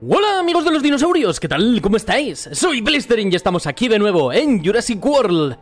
Hola amigos de los dinosaurios, ¿qué tal? ¿Cómo estáis? Soy Blistering y estamos aquí de nuevo en Jurassic World,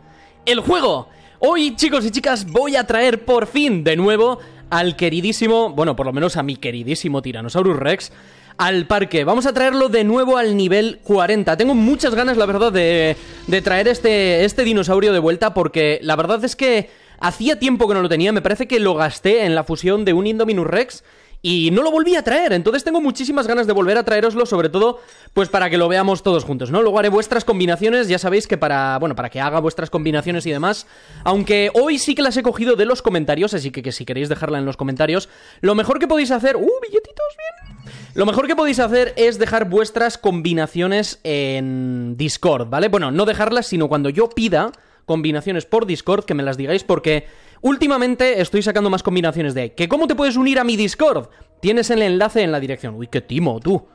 el juego. Hoy chicos y chicas voy a traer por fin de nuevo al queridísimo, bueno por lo menos a mi queridísimo Tyrannosaurus Rex, al parque. Vamos a traerlo de nuevo al nivel 40. Tengo muchas ganas, la verdad, de, de traer este, este dinosaurio de vuelta porque la verdad es que hacía tiempo que no lo tenía. Me parece que lo gasté en la fusión de un Indominus Rex y no lo volví a traer. Entonces tengo muchísimas ganas de volver a traeroslo, sobre todo, pues para que lo veamos todos juntos, ¿no? Luego haré vuestras combinaciones, ya sabéis que para, bueno, para que haga vuestras combinaciones y demás. Aunque hoy sí que las he cogido de los comentarios, así que, que si queréis dejarla en los comentarios, lo mejor que podéis hacer. ¡Uh, billetitos! Bien. Lo mejor que podéis hacer es dejar vuestras combinaciones en Discord, ¿vale? Bueno, no dejarlas, sino cuando yo pida combinaciones por Discord, que me las digáis porque últimamente estoy sacando más combinaciones de ¿Que ¿Cómo te puedes unir a mi Discord? Tienes el enlace en la dirección. Uy, qué timo, tú.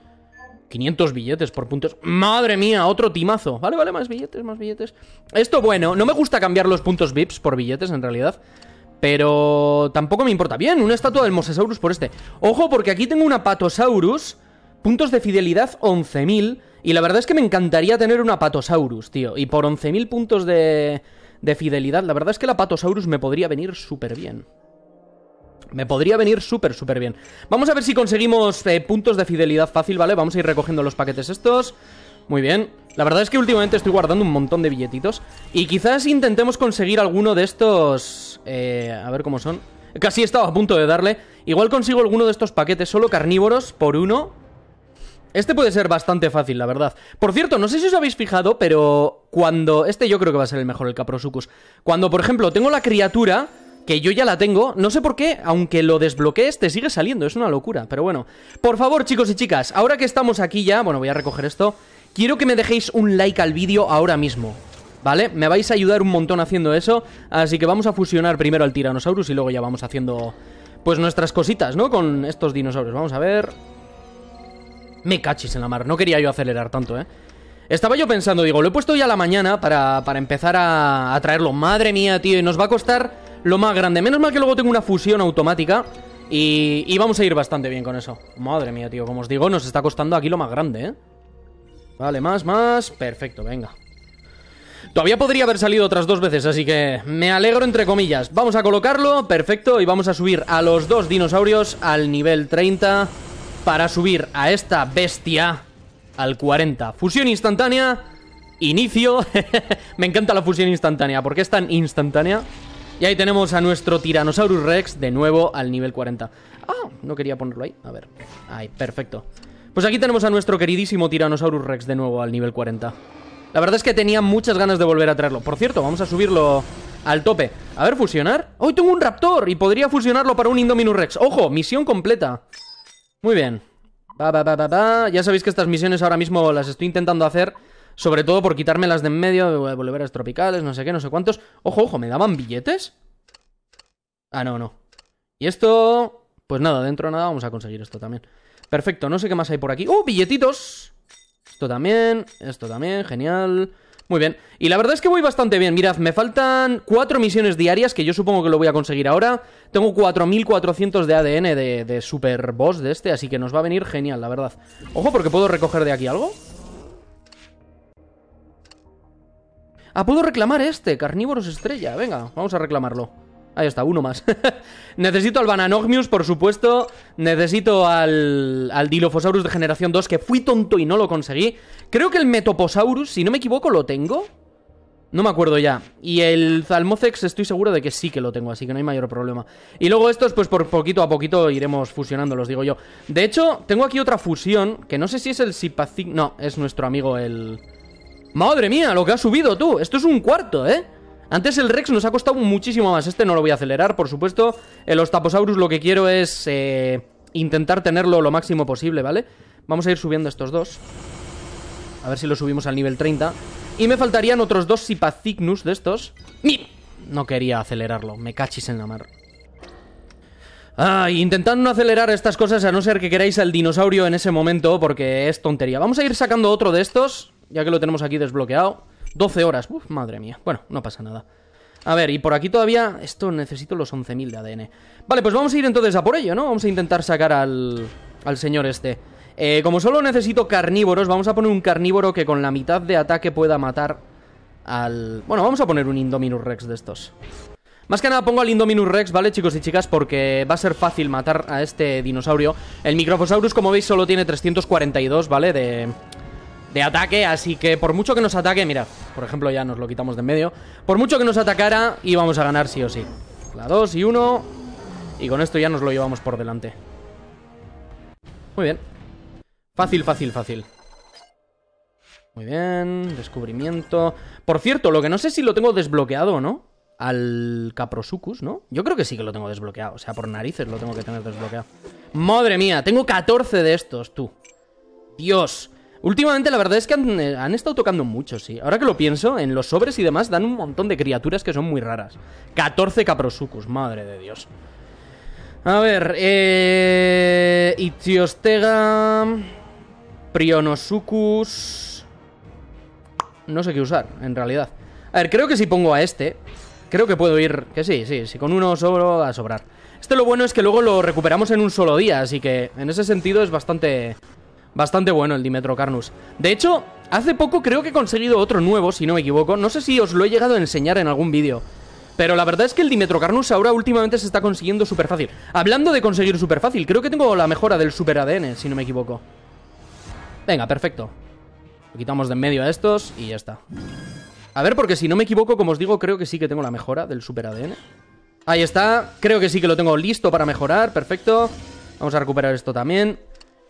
500 billetes por puntos. Madre mía, otro timazo. Vale, vale, más billetes, más billetes. Esto bueno, no me gusta cambiar los puntos VIPs por billetes en realidad. Pero tampoco me importa. Bien, una estatua del Mosasaurus por este. Ojo, porque aquí tengo una Patosaurus Puntos de fidelidad 11.000. Y la verdad es que me encantaría tener una Patosaurus, tío. Y por 11.000 puntos de, de fidelidad, la verdad es que la Patosaurus me podría venir súper bien. Me podría venir súper, súper bien. Vamos a ver si conseguimos eh, puntos de fidelidad fácil, ¿vale? Vamos a ir recogiendo los paquetes estos. Muy bien. La verdad es que últimamente estoy guardando un montón de billetitos. Y quizás intentemos conseguir alguno de estos... Eh, a ver cómo son. Casi estaba a punto de darle. Igual consigo alguno de estos paquetes, solo carnívoros por uno. Este puede ser bastante fácil, la verdad. Por cierto, no sé si os habéis fijado, pero cuando... Este yo creo que va a ser el mejor, el Caprosucus. Cuando, por ejemplo, tengo la criatura, que yo ya la tengo, no sé por qué, aunque lo desbloquees, te sigue saliendo. Es una locura, pero bueno. Por favor, chicos y chicas, ahora que estamos aquí ya... Bueno, voy a recoger esto. Quiero que me dejéis un like al vídeo ahora mismo. ¿Vale? Me vais a ayudar un montón haciendo eso, así que vamos a fusionar primero al Tiranosaurus y luego ya vamos haciendo, pues, nuestras cositas, ¿no? Con estos dinosaurios. Vamos a ver... Me cachis en la mar, no quería yo acelerar tanto, ¿eh? Estaba yo pensando, digo, lo he puesto ya a la mañana para, empezar a, traerlo. Madre mía, tío, y nos va a costar lo más grande. Menos mal que luego tengo una fusión automática y, y vamos a ir bastante bien con eso. Madre mía, tío, como os digo, nos está costando aquí lo más grande, ¿eh? Vale, más, más. Perfecto, venga. Todavía podría haber salido otras dos veces, así que me alegro entre comillas. Vamos a colocarlo, perfecto, y vamos a subir a los dos dinosaurios al nivel 30 para subir a esta bestia al 40. Fusión instantánea, inicio. Me encanta la fusión instantánea, porque es tan instantánea. Y ahí tenemos a nuestro Tyrannosaurus Rex de nuevo al nivel 40. Ah, no quería ponerlo ahí. A ver. Ahí, perfecto. Pues aquí tenemos a nuestro queridísimo Tyrannosaurus Rex de nuevo al nivel 40. La verdad es que tenía muchas ganas de volver a traerlo. Por cierto, vamos a subirlo al tope. A ver, fusionar. Hoy tengo un Raptor y podría fusionarlo para un Indominus Rex. ¡Ojo! Misión completa. Muy bien. ya sabéis que estas misiones ahora mismo las estoy intentando hacer, sobre todo por las de en medio, de eh, volveres tropicales, no sé qué, no sé cuántos. Ojo, ojo, ¿me daban billetes? Ah, no, no. Y esto... Pues nada, dentro de nada vamos a conseguir esto también. Perfecto, no sé qué más hay por aquí. ¡Oh, billetitos! Esto también, esto también, genial. Muy bien. Y la verdad es que voy bastante bien. Mirad, me faltan cuatro misiones diarias, que yo supongo que lo voy a conseguir ahora. Tengo 4.400 de ADN de, de Super Boss de este, así que nos va a venir genial, la verdad. Ojo, porque puedo recoger de aquí algo. Ah, puedo reclamar este, Carnívoros Estrella. Venga, vamos a reclamarlo. Ahí está, uno más. necesito al Bananogmius, por supuesto. Necesito al, al Dilophosaurus de generación 2, que fui tonto y no lo conseguí. Creo que el Metoposaurus, si no me equivoco, lo tengo. No me acuerdo ya. Y el Zalmocex estoy seguro de que sí que lo tengo, así que no hay mayor problema. Y luego estos, pues por poquito a poquito iremos fusionando, los digo yo. De hecho, tengo aquí otra fusión, que no sé si es el Sipacic... No, es nuestro amigo el... ¡Madre mía, lo que ha subido tú! Esto es un cuarto, ¿eh? Antes el Rex nos ha costado muchísimo más. Este no lo voy a acelerar, por supuesto. El Ostaposaurus lo que quiero es eh, intentar tenerlo lo máximo posible, ¿vale? Vamos a ir subiendo estos dos. A ver si lo subimos al nivel 30. Y me faltarían otros dos Sipacignus de estos. No quería acelerarlo. Me cachis en la mar. Ah, intentando no acelerar estas cosas a no ser que queráis al dinosaurio en ese momento porque es tontería. Vamos a ir sacando otro de estos, ya que lo tenemos aquí desbloqueado. 12 horas. Uf, madre mía. Bueno, no pasa nada. A ver, y por aquí todavía... Esto necesito los 11.000 de ADN. Vale, pues vamos a ir entonces a por ello, ¿no? Vamos a intentar sacar al... Al señor este. Eh, como solo necesito carnívoros, vamos a poner un carnívoro que con la mitad de ataque pueda matar al... Bueno, vamos a poner un Indominus Rex de estos. Más que nada pongo al Indominus Rex, ¿vale, chicos y chicas? Porque va a ser fácil matar a este dinosaurio. El Microfosaurus, como veis, solo tiene 342, ¿vale? De, de ataque, así que por mucho que nos ataque, Mira, por ejemplo ya nos lo quitamos de en medio, por mucho que nos atacara íbamos a ganar sí o sí. La 2 y 1 y con esto ya nos lo llevamos por delante. Muy bien. Fácil, fácil, fácil. Muy bien, descubrimiento. Por cierto, lo que no sé si lo tengo desbloqueado o no, al Caprosucus, ¿no? Yo creo que sí que lo tengo desbloqueado, o sea, por narices lo tengo que tener desbloqueado. Madre mía, tengo 14 de estos, tú. Dios. Últimamente la verdad es que eh, han, estado tocando mucho, sí. Ahora que lo pienso, en los sobres y demás dan un montón de criaturas que son muy raras. 14 Caprosucus, madre de Dios. A ver, eh... Itziostega... Prionosucus... No sé qué usar, en realidad. A ver, creo que si pongo a este... Creo que puedo ir... Que sí, sí, sí, con uno sobro a sobrar. Este lo bueno es que luego lo recuperamos en un solo día, así que en ese sentido es bastante Bastante bueno el Dimetrocarnus. De hecho, hace poco creo que he conseguido otro nuevo, si no me equivoco. No sé si os lo he llegado a enseñar en algún vídeo. Pero la verdad es que el Dimetrocarnus ahora últimamente se está consiguiendo súper fácil. Hablando de conseguir súper fácil, creo que tengo la mejora del Super ADN, si no me equivoco. Venga, perfecto. Lo quitamos de en medio a estos y ya está. A ver, porque si no me equivoco, como os digo, creo que sí que tengo la mejora del Super ADN. Ahí está. Creo que sí que lo tengo listo para mejorar. Perfecto. Vamos a recuperar esto también.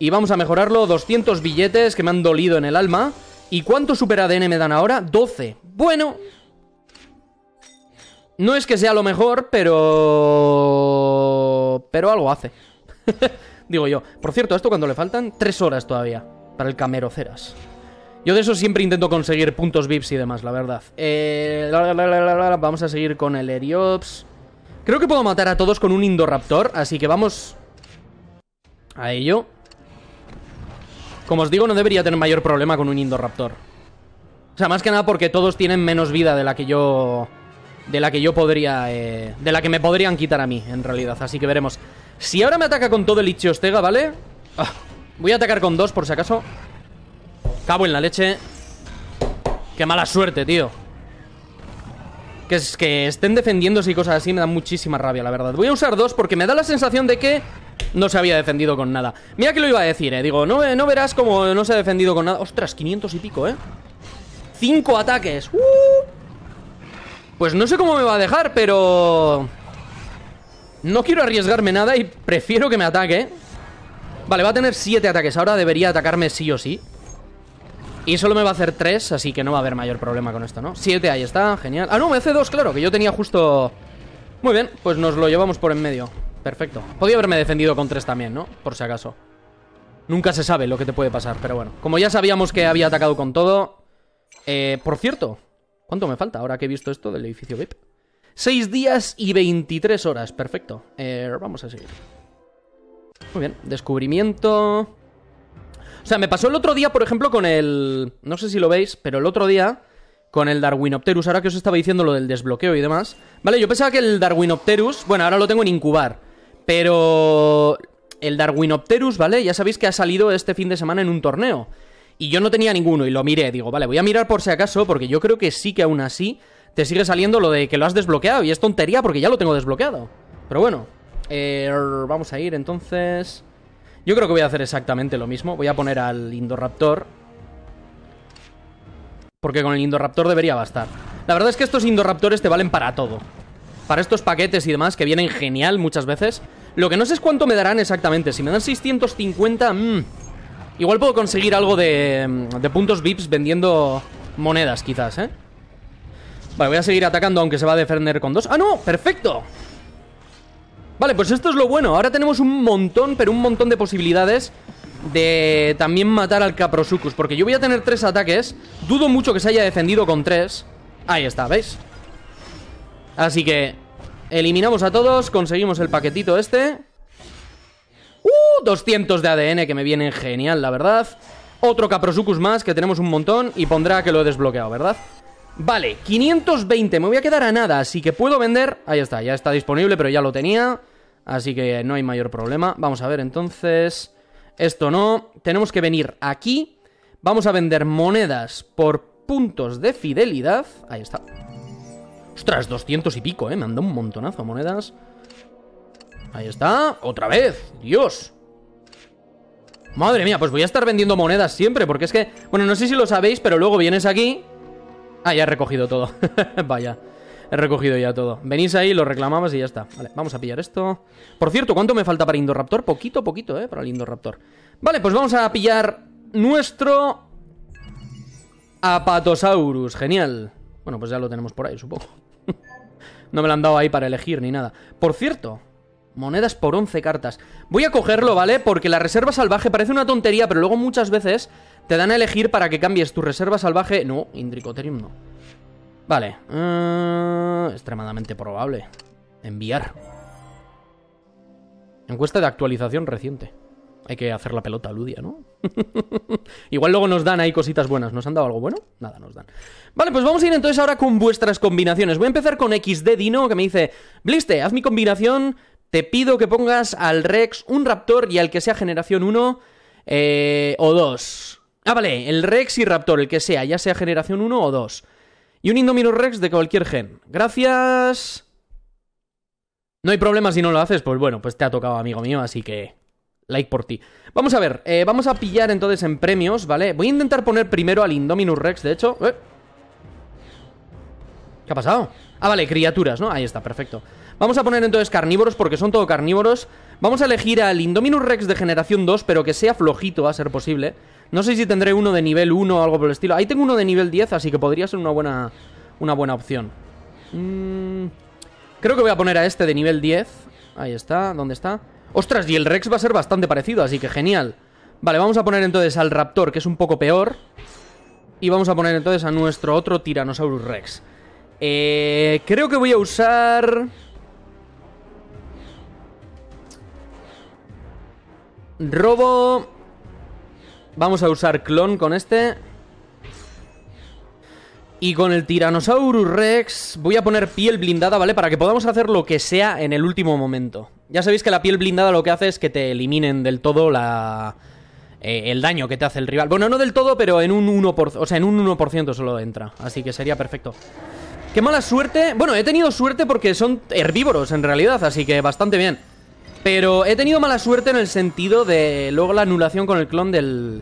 Y vamos a mejorarlo, 200 billetes que me han dolido en el alma. ¿Y cuánto super ADN me dan ahora? 12. Bueno. No es que sea lo mejor, pero... Pero algo hace. Digo yo. Por cierto, ¿a esto cuando le faltan? 3 horas todavía. Para el cameroceras. Yo de eso siempre intento conseguir puntos VIPs y demás, la verdad. Eh, vamos a seguir con el Eriops. Creo que puedo matar a todos con un Indoraptor, así que vamos a ello. Como os digo, no debería tener mayor problema con un Indoraptor. O sea, más que nada porque todos tienen menos vida de la que yo... De la que yo podría... Eh, de la que me podrían quitar a mí, en realidad. Así que veremos. Si ahora me ataca con todo el Ostega, ¿vale? Ah, voy a atacar con dos, por si acaso. Cabo en la leche. Qué mala suerte, tío. Que, es, que estén defendiéndose y cosas así me dan muchísima rabia, la verdad. Voy a usar dos porque me da la sensación de que no se había defendido con nada. Mira que lo iba a decir, eh. Digo, no, no verás como no se ha defendido con nada. Ostras, 500 y pico, eh. 5 ataques. Uh. Pues no sé cómo me va a dejar, pero... No quiero arriesgarme nada y prefiero que me ataque. Vale, va a tener 7 ataques. Ahora debería atacarme sí o sí. Y solo me va a hacer 3, así que no va a haber mayor problema con esto, ¿no? 7, ahí está, genial. Ah, no, me hace 2, claro, que yo tenía justo... Muy bien, pues nos lo llevamos por en medio. Perfecto. Podía haberme defendido con tres también, ¿no? Por si acaso. Nunca se sabe lo que te puede pasar, pero bueno. Como ya sabíamos que había atacado con todo... Eh, por cierto, ¿cuánto me falta ahora que he visto esto del edificio VIP? Seis días y 23 horas, perfecto. Eh, vamos a seguir. Muy bien, descubrimiento... O sea, me pasó el otro día, por ejemplo, con el... No sé si lo veis, pero el otro día... Con el Darwinopterus, ahora que os estaba diciendo lo del desbloqueo y demás. Vale, yo pensaba que el Darwinopterus... Bueno, ahora lo tengo en incubar. Pero el Darwinopterus, ¿vale? Ya sabéis que ha salido este fin de semana en un torneo. Y yo no tenía ninguno y lo miré. Digo, vale, voy a mirar por si acaso, porque yo creo que sí que aún así te sigue saliendo lo de que lo has desbloqueado. Y es tontería porque ya lo tengo desbloqueado. Pero bueno, eh, vamos a ir entonces. Yo creo que voy a hacer exactamente lo mismo. Voy a poner al Indoraptor. Porque con el Indoraptor debería bastar. La verdad es que estos Indoraptores te valen para todo para estos paquetes y demás que vienen genial muchas veces. Lo que no sé es cuánto me darán exactamente. Si me dan 650, mm, igual puedo conseguir algo de, mm, de puntos VIPs vendiendo monedas quizás, ¿eh? Vale, voy a seguir atacando aunque se va a defender con dos. ¡Ah, no! ¡Perfecto! Vale, pues esto es lo bueno. Ahora tenemos un montón, pero un montón de posibilidades de también matar al Caprosucus. Porque yo voy a tener tres ataques. Dudo mucho que se haya defendido con tres. Ahí está, ¿veis? Así que eliminamos a todos, conseguimos el paquetito este. ¡Uh! 200 de ADN que me vienen genial, la verdad. Otro Caprosucus más, que tenemos un montón, y pondrá que lo he desbloqueado, ¿verdad? Vale, 520, me voy a quedar a nada, así que puedo vender... Ahí está, ya está disponible, pero ya lo tenía, así que no hay mayor problema. Vamos a ver, entonces... Esto no, tenemos que venir aquí, vamos a vender monedas por puntos de fidelidad. Ahí está. Ostras, 200 y pico, eh. Me han un montonazo de monedas. Ahí está. Otra vez. Dios. Madre mía, pues voy a estar vendiendo monedas siempre. Porque es que... Bueno, no sé si lo sabéis, pero luego vienes aquí... Ah, ya he recogido todo. Vaya. He recogido ya todo. Venís ahí, lo reclamabas y ya está. Vale, vamos a pillar esto. Por cierto, ¿cuánto me falta para Indoraptor? Poquito, poquito, ¿eh? Para el Indoraptor. Vale, pues vamos a pillar nuestro... Apatosaurus. Genial. Bueno, pues ya lo tenemos por ahí, supongo. No me la han dado ahí para elegir ni nada. Por cierto, monedas por 11 cartas. Voy a cogerlo, ¿vale? Porque la reserva salvaje parece una tontería, pero luego muchas veces te dan a elegir para que cambies tu reserva salvaje... No, Indricoterium no. Vale. Eh, extremadamente probable. Enviar. Encuesta de actualización reciente hay que hacer la pelota Ludia, ¿no? Igual luego nos dan ahí cositas buenas. ¿Nos han dado algo bueno? Nada, nos dan. Vale, pues vamos a ir entonces ahora con vuestras combinaciones. Voy a empezar con XD Dino, que me dice: Bliste, haz mi combinación. Te pido que pongas al Rex un Raptor y al que sea generación 1 eh, o 2. Ah, vale, el Rex y Raptor, el que sea, ya sea generación 1 o 2. Y un Indominus Rex de cualquier gen. Gracias. No hay problema si no lo haces, pues bueno, pues te ha tocado, amigo mío, así que Like por ti. Vamos a ver, eh, vamos a pillar entonces en premios, ¿vale? Voy a intentar poner primero al Indominus Rex, de hecho. Eh. ¿Qué ha pasado? Ah, vale, criaturas, ¿no? Ahí está, perfecto. Vamos a poner entonces carnívoros porque son todo carnívoros. Vamos a elegir al Indominus Rex de generación 2, pero que sea flojito a ser posible. No sé si tendré uno de nivel 1 o algo por el estilo. Ahí tengo uno de nivel 10, así que podría ser una buena, una buena opción. Mm, creo que voy a poner a este de nivel 10. Ahí está, ¿dónde está? Ostras, y el Rex va a ser bastante parecido, así que genial. Vale, vamos a poner entonces al Raptor, que es un poco peor. Y vamos a poner entonces a nuestro otro Tyrannosaurus Rex. Eh, creo que voy a usar... Robo... Vamos a usar clon con este. Y con el Tyrannosaurus Rex voy a poner piel blindada, ¿vale? Para que podamos hacer lo que sea en el último momento. Ya sabéis que la piel blindada lo que hace es que te eliminen del todo la... Eh, el daño que te hace el rival. Bueno, no del todo, pero en un 1%, o sea, en un 1% solo entra. Así que sería perfecto. Qué mala suerte. Bueno, he tenido suerte porque son herbívoros en realidad, así que bastante bien. Pero he tenido mala suerte en el sentido de luego la anulación con el clon del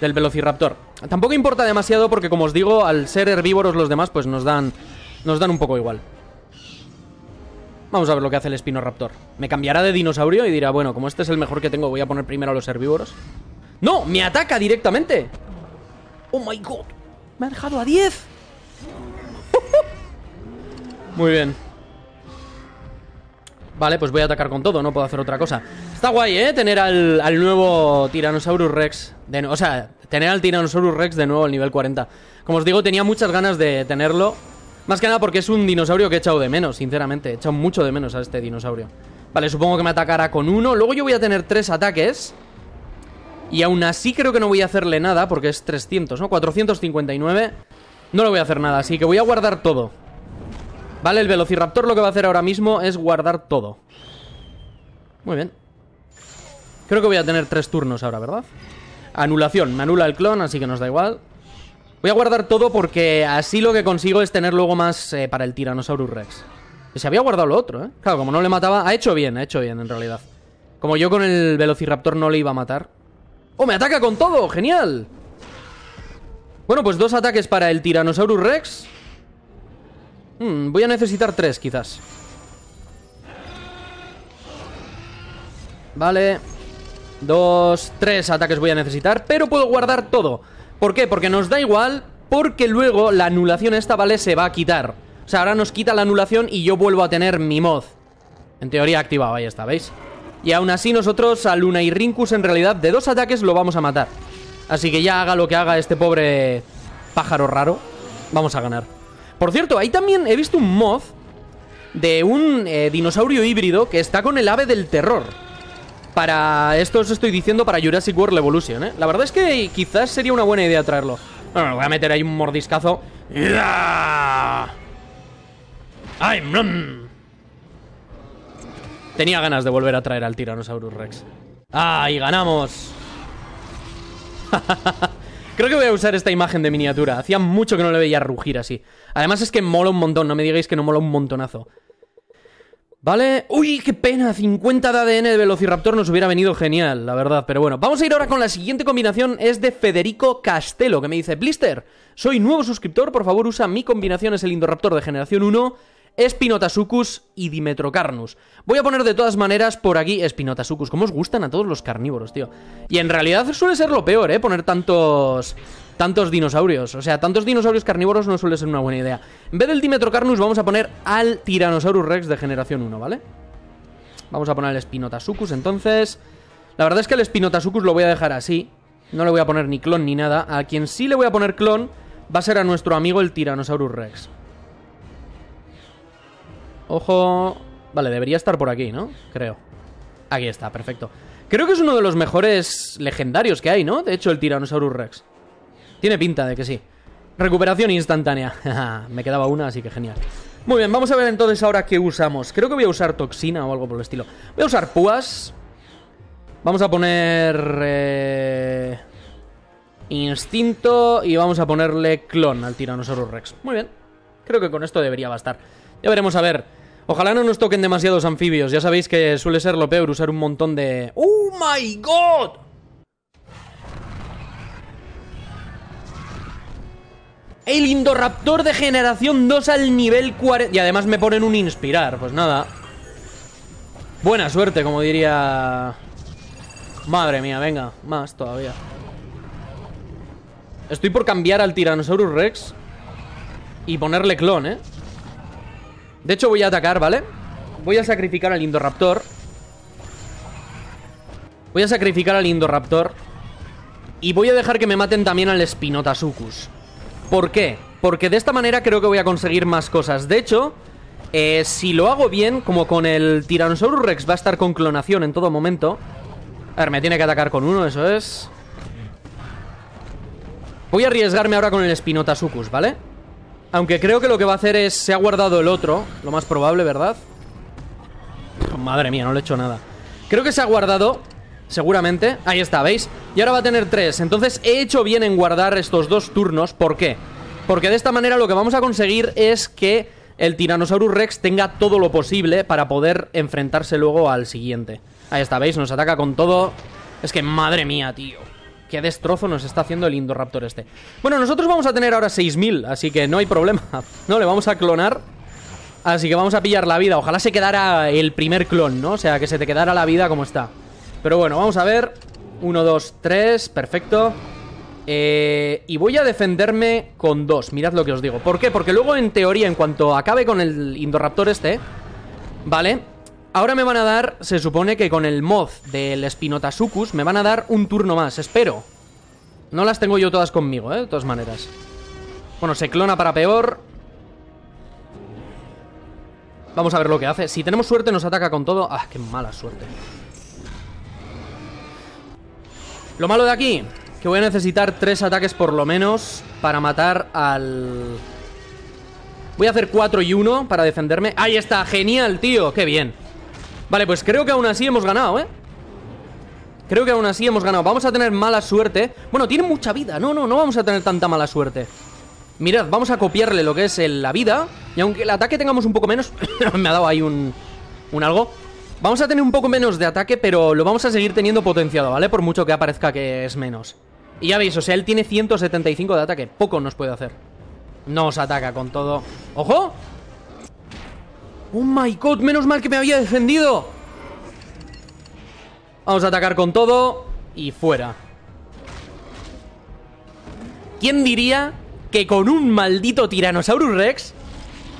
del velociraptor. Tampoco importa demasiado porque, como os digo, al ser herbívoros los demás, pues nos dan, nos dan un poco igual. Vamos a ver lo que hace el espinoraptor. Me cambiará de dinosaurio y dirá, bueno, como este es el mejor que tengo, voy a poner primero a los herbívoros. ¡No! ¡Me ataca directamente! ¡Oh, my God! ¡Me ha dejado a 10! Muy bien. Vale, pues voy a atacar con todo, no puedo hacer otra cosa. Está guay, ¿eh? Tener al, nuevo Tyrannosaurus Rex. De, o sea, tener al Tyrannosaurus Rex de nuevo al nivel 40. Como os digo, tenía muchas ganas de tenerlo. Más que nada porque es un dinosaurio que he echado de menos, sinceramente. He echado mucho de menos a este dinosaurio. Vale, supongo que me atacará con uno. Luego yo voy a tener tres ataques. Y aún así creo que no voy a hacerle nada porque es 300, ¿no? 459. No le voy a hacer nada, así que voy a guardar todo. Vale, el velociraptor lo que va a hacer ahora mismo es guardar todo. Muy bien. Creo que voy a tener tres turnos ahora, ¿verdad? Anulación. Me anula el clon, así que nos da igual. Voy a guardar todo porque así lo que consigo es tener luego más eh, para el Tyrannosaurus Rex. Se había guardado lo otro, ¿eh? Claro, como no le mataba... Ha hecho bien, ha hecho bien, en realidad. Como yo con el Velociraptor no le iba a matar. ¡Oh, me ataca con todo! ¡Genial! Bueno, pues dos ataques para el Tyrannosaurus Rex Hmm, voy a necesitar tres, quizás. Vale. Dos, tres ataques voy a necesitar, pero puedo guardar todo. ¿Por qué? Porque nos da igual, porque luego la anulación esta, ¿vale? Se va a quitar. O sea, ahora nos quita la anulación y yo vuelvo a tener mi mod. En teoría activado, ahí está, ¿veis? Y aún así nosotros a Luna y rincus, en realidad de dos ataques lo vamos a matar. Así que ya haga lo que haga este pobre pájaro raro, vamos a ganar. Por cierto, ahí también he visto un mod de un eh, dinosaurio híbrido que está con el ave del terror. Para... Esto os estoy diciendo para Jurassic World Evolution, ¿eh? La verdad es que quizás sería una buena idea traerlo. Bueno, voy a meter ahí un mordiscazo. Tenía ganas de volver a traer al Tiranosaurus Rex. ¡Ah, ganamos! Creo que voy a usar esta imagen de miniatura. Hacía mucho que no le veía rugir así. Además es que mola un montón, no me digáis que no mola un montonazo. ¿Vale? ¡Uy, qué pena! 50 de ADN de Velociraptor nos hubiera venido genial, la verdad. Pero bueno, vamos a ir ahora con la siguiente combinación. Es de Federico Castelo, que me dice... Blister, soy nuevo suscriptor, por favor usa mi combinación. Es el Indoraptor de generación 1 Spinotasucus y Dimetrocarnus. Voy a poner de todas maneras por aquí Spinotasucus. Como os gustan a todos los carnívoros, tío. Y en realidad suele ser lo peor, ¿eh? Poner tantos... Tantos dinosaurios, o sea, tantos dinosaurios carnívoros no suele ser una buena idea En vez del Dimetrocarnus vamos a poner al Tyrannosaurus Rex de generación 1, ¿vale? Vamos a poner el Spinotasucus entonces La verdad es que el Spinotasucus lo voy a dejar así No le voy a poner ni clon ni nada A quien sí le voy a poner clon va a ser a nuestro amigo el Tyrannosaurus Rex Ojo. Vale, debería estar por aquí, ¿no? Creo. Aquí está, perfecto. Creo que es uno de los mejores legendarios que hay, ¿no? De hecho, el Tyrannosaurus Rex. Tiene pinta de que sí. Recuperación instantánea. Me quedaba una, así que genial. Muy bien, vamos a ver entonces ahora qué usamos. Creo que voy a usar toxina o algo por el estilo. Voy a usar púas. Vamos a poner... Eh, instinto y vamos a ponerle clon al Tyrannosaurus Rex. Muy bien. Creo que con esto debería bastar. Ya veremos a ver. Ojalá no nos toquen demasiados anfibios. Ya sabéis que suele ser lo peor usar un montón de... ¡Oh, my God! El Indoraptor de generación 2 al nivel 40... Y además me ponen un inspirar. Pues nada. Buena suerte, como diría... Madre mía, venga. Más todavía. Estoy por cambiar al Tyrannosaurus Rex y ponerle clon, ¿eh? De hecho voy a atacar, ¿vale? Voy a sacrificar al Indoraptor Voy a sacrificar al Indoraptor Y voy a dejar que me maten también al Spinotasucus ¿Por qué? Porque de esta manera creo que voy a conseguir más cosas De hecho, eh, si lo hago bien Como con el Tyrannosaurus Rex va a estar con clonación en todo momento A ver, me tiene que atacar con uno, eso es Voy a arriesgarme ahora con el Spinotasucus, ¿vale? vale aunque creo que lo que va a hacer es... Se ha guardado el otro, lo más probable, ¿verdad? madre mía, no le he hecho nada. Creo que se ha guardado, seguramente. Ahí está, ¿veis? Y ahora va a tener tres. Entonces he hecho bien en guardar estos dos turnos. ¿Por qué? Porque de esta manera lo que vamos a conseguir es que el Tyrannosaurus Rex tenga todo lo posible para poder enfrentarse luego al siguiente. Ahí está, ¿veis? Nos ataca con todo... Es que madre mía, tío qué destrozo nos está haciendo el Indoraptor este. Bueno, nosotros vamos a tener ahora 6.000, así que no hay problema. No, le vamos a clonar. Así que vamos a pillar la vida. Ojalá se quedara el primer clon, ¿no? O sea, que se te quedara la vida como está. Pero bueno, vamos a ver. Uno, dos, tres. perfecto. Eh, y voy a defenderme con dos, mirad lo que os digo. ¿Por qué? Porque luego en teoría, en cuanto acabe con el Indoraptor este, ¿vale? Ahora me van a dar, se supone que con el mod del Spinotasucus, me van a dar un turno más, espero. No las tengo yo todas conmigo, ¿eh? De todas maneras. Bueno, se clona para peor. Vamos a ver lo que hace. Si tenemos suerte nos ataca con todo. Ah, qué mala suerte. Lo malo de aquí, que voy a necesitar tres ataques por lo menos para matar al... Voy a hacer 4 y uno para defenderme. ¡Ahí está! ¡Genial, tío! ¡Qué bien! Vale, pues creo que aún así hemos ganado, ¿eh? Creo que aún así hemos ganado Vamos a tener mala suerte Bueno, tiene mucha vida No, no, no vamos a tener tanta mala suerte Mirad, vamos a copiarle lo que es la vida Y aunque el ataque tengamos un poco menos Me ha dado ahí un, un algo Vamos a tener un poco menos de ataque Pero lo vamos a seguir teniendo potenciado, ¿vale? Por mucho que aparezca que es menos Y ya veis, o sea, él tiene 175 de ataque Poco nos puede hacer no Nos ataca con todo ¡Ojo! ¡Oh my god! ¡Menos mal que me había defendido! Vamos a atacar con todo y fuera. ¿Quién diría que con un maldito Tyrannosaurus Rex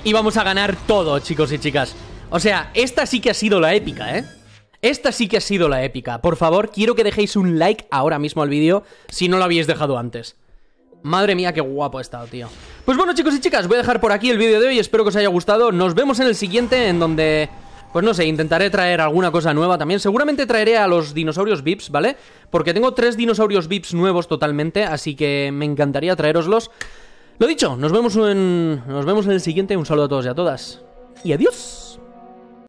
íbamos a ganar todo, chicos y chicas? O sea, esta sí que ha sido la épica, ¿eh? Esta sí que ha sido la épica. Por favor, quiero que dejéis un like ahora mismo al vídeo si no lo habéis dejado antes. Madre mía, qué guapo he estado, tío. Pues bueno, chicos y chicas, voy a dejar por aquí el vídeo de hoy. Espero que os haya gustado. Nos vemos en el siguiente, en donde... Pues no sé, intentaré traer alguna cosa nueva también. Seguramente traeré a los dinosaurios VIPs, ¿vale? Porque tengo tres dinosaurios VIPs nuevos totalmente, así que me encantaría traeroslos. Lo dicho, nos vemos en, nos vemos en el siguiente. Un saludo a todos y a todas. Y adiós.